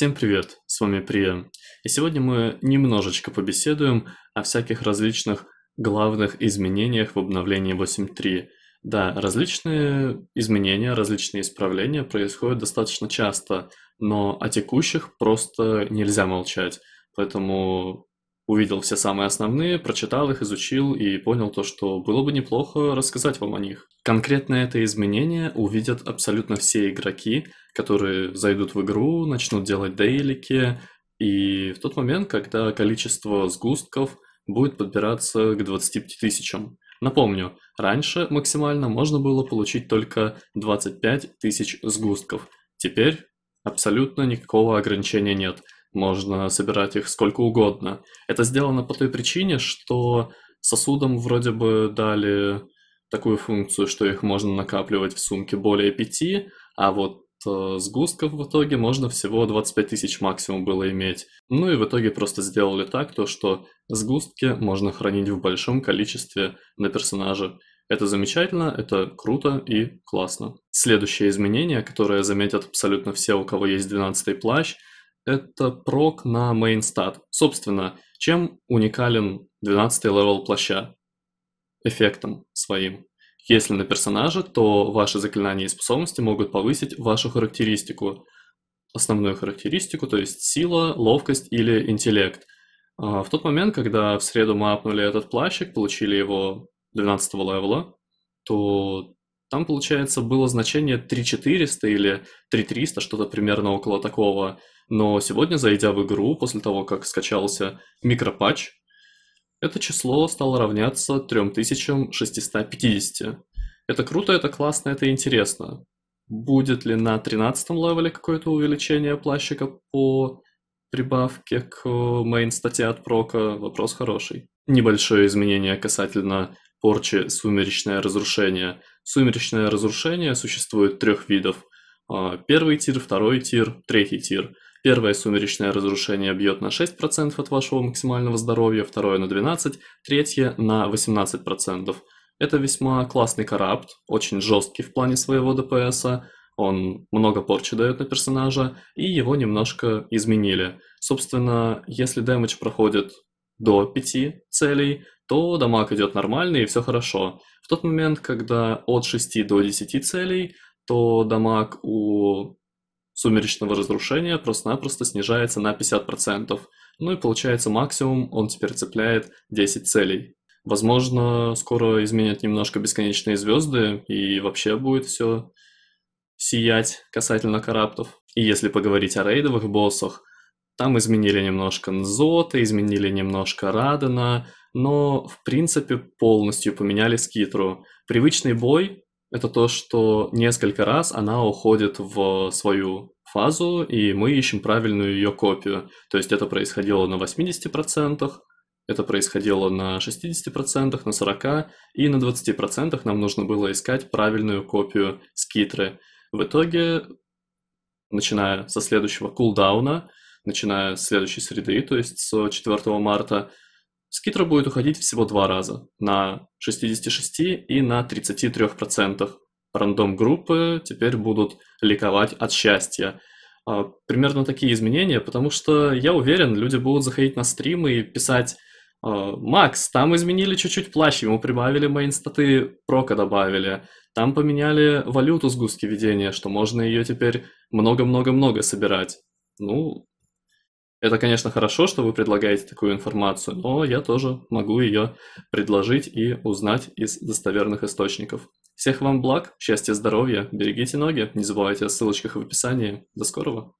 Всем привет, с вами Прием, И сегодня мы немножечко побеседуем о всяких различных главных изменениях в обновлении 8.3. Да, различные изменения, различные исправления происходят достаточно часто, но о текущих просто нельзя молчать. Поэтому увидел все самые основные, прочитал их, изучил и понял то, что было бы неплохо рассказать вам о них. Конкретно это изменение увидят абсолютно все игроки, которые зайдут в игру, начнут делать дейлики, и в тот момент, когда количество сгустков будет подбираться к 25 тысячам. Напомню, раньше максимально можно было получить только 25 тысяч сгустков. Теперь абсолютно никакого ограничения нет – можно собирать их сколько угодно. Это сделано по той причине, что сосудам вроде бы дали такую функцию, что их можно накапливать в сумке более пяти, а вот э, сгустков в итоге можно всего 25 тысяч максимум было иметь. Ну и в итоге просто сделали так, то что сгустки можно хранить в большом количестве на персонаже. Это замечательно, это круто и классно. Следующее изменение, которое заметят абсолютно все, у кого есть 12 плащ – это прок на mainstat. Собственно, чем уникален 12 левел плаща? Эффектом своим. Если на персонаже, то ваши заклинания и способности могут повысить вашу характеристику. Основную характеристику, то есть сила, ловкость или интеллект. А, в тот момент, когда в среду мы апнули этот плащик, получили его 12 левела, то там, получается, было значение 3400 или 3300, что-то примерно около такого. Но сегодня, зайдя в игру, после того, как скачался микропатч, это число стало равняться 3650. Это круто, это классно, это интересно. Будет ли на 13 левеле какое-то увеличение плащика по прибавке к мейн-статье э, от прока? Вопрос хороший. Небольшое изменение касательно порчи «Сумеречное разрушение». «Сумеречное разрушение» существует трех видов. А, первый тир, второй тир, третий тир. Первое «Сумеречное разрушение» бьет на 6% от вашего максимального здоровья, второе на 12%, третье на 18%. Это весьма классный корабт очень жесткий в плане своего ДПСа, он много порчи дает на персонажа, и его немножко изменили. Собственно, если дэмэдж проходит до 5 целей, то дамаг идет нормально и все хорошо. В тот момент, когда от 6 до 10 целей, то дамаг у сумеречного разрушения просто-напросто снижается на 50%. Ну и получается максимум он теперь цепляет 10 целей. Возможно, скоро изменят немножко бесконечные звезды, и вообще будет все сиять касательно караптов. И если поговорить о рейдовых боссах, там изменили немножко Нзота, изменили немножко Радена, но, в принципе, полностью поменяли скитру. Привычный бой — это то, что несколько раз она уходит в свою фазу, и мы ищем правильную ее копию. То есть это происходило на 80%, это происходило на 60%, на 40% и на 20% нам нужно было искать правильную копию скитры. В итоге, начиная со следующего кулдауна, cool начиная с следующей среды, то есть с 4 марта, скидка будет уходить всего два раза на 66 и на 33%. Рандом группы теперь будут ликовать от счастья. А, примерно такие изменения, потому что я уверен, люди будут заходить на стримы и писать «А, «Макс, там изменили чуть-чуть плащ, ему прибавили мои инстаты, прока добавили». Там поменяли валюту сгустки ведения, что можно ее теперь много-много-много собирать. Ну, это, конечно, хорошо, что вы предлагаете такую информацию, но я тоже могу ее предложить и узнать из достоверных источников. Всех вам благ, счастья, здоровья, берегите ноги, не забывайте о ссылочках в описании. До скорого!